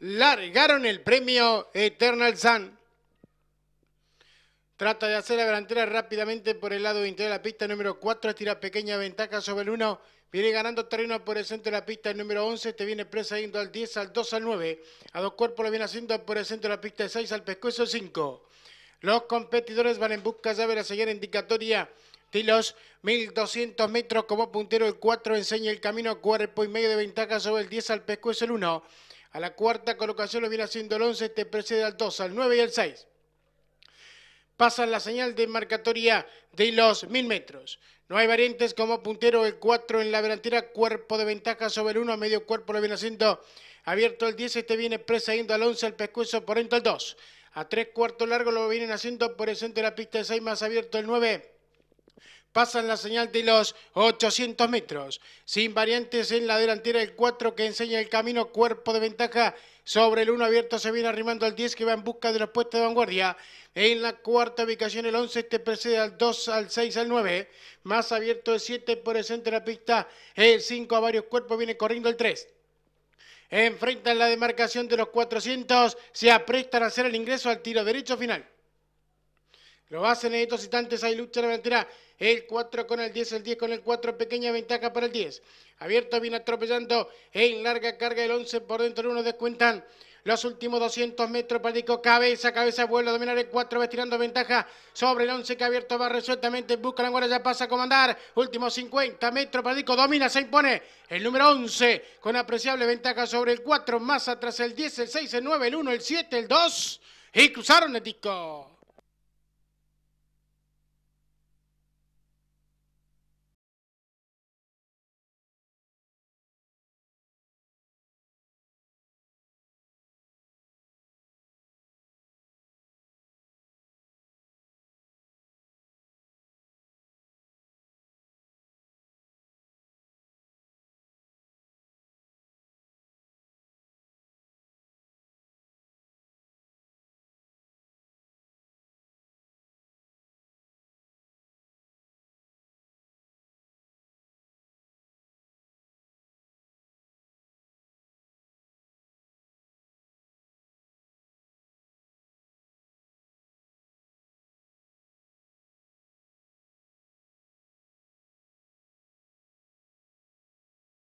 largaron el premio Eternal Sun. Trata de hacer la delantera rápidamente por el lado interior de la pista número 4. Estira pequeña ventaja sobre el 1. Viene ganando terreno por el centro de la pista el número 11. Te viene yendo al 10, al 2, al 9. A dos cuerpos lo viene haciendo por el centro de la pista 6, al pescuezo 5. Los competidores van en busca ya de la señal indicatoria ...Tilos, 1200 metros como puntero el 4 enseña el camino. Cuerpo y medio de ventaja sobre el 10, al pescuezo el 1. A la cuarta colocación lo viene haciendo el 11, te este precede al 2, al 9 y al 6. Pasan la señal de marcatoria de los 1000 metros. No hay variantes como puntero el 4 en la delantera, cuerpo de ventaja sobre el 1, medio cuerpo lo viene haciendo abierto el 10, este viene precediendo al 11, el pescuezo por dentro al 2. A tres cuartos largo lo vienen haciendo por el centro de la pista, de 6 más abierto el 9 pasan la señal de los 800 metros. Sin variantes en la delantera, el 4 que enseña el camino, cuerpo de ventaja sobre el 1 abierto se viene arrimando al 10 que va en busca de los puestos de vanguardia. En la cuarta ubicación el 11 este precede al 2, al 6, al 9. Más abierto el 7 por el centro de la pista. El 5 a varios cuerpos viene corriendo el 3 enfrentan la demarcación de los 400, se aprestan a hacer el ingreso al tiro derecho final. Lo hacen en estos instantes, hay lucha en la delantera. El 4 con el 10, el 10 con el 4, pequeña ventaja para el 10. Abierto viene atropellando en larga carga el 11 por dentro del 1, descuentan. Los últimos 200 metros, disco. cabeza, cabeza, vuelo, dominar el 4, va tirando ventaja sobre el 11 que abierto va resueltamente, busca la ya pasa a comandar. Últimos 50 metros, Perdico domina, se impone el número 11 con apreciable ventaja sobre el 4, más atrás el 10, el 6, el 9, el 1, el 7, el 2 y cruzaron el disco.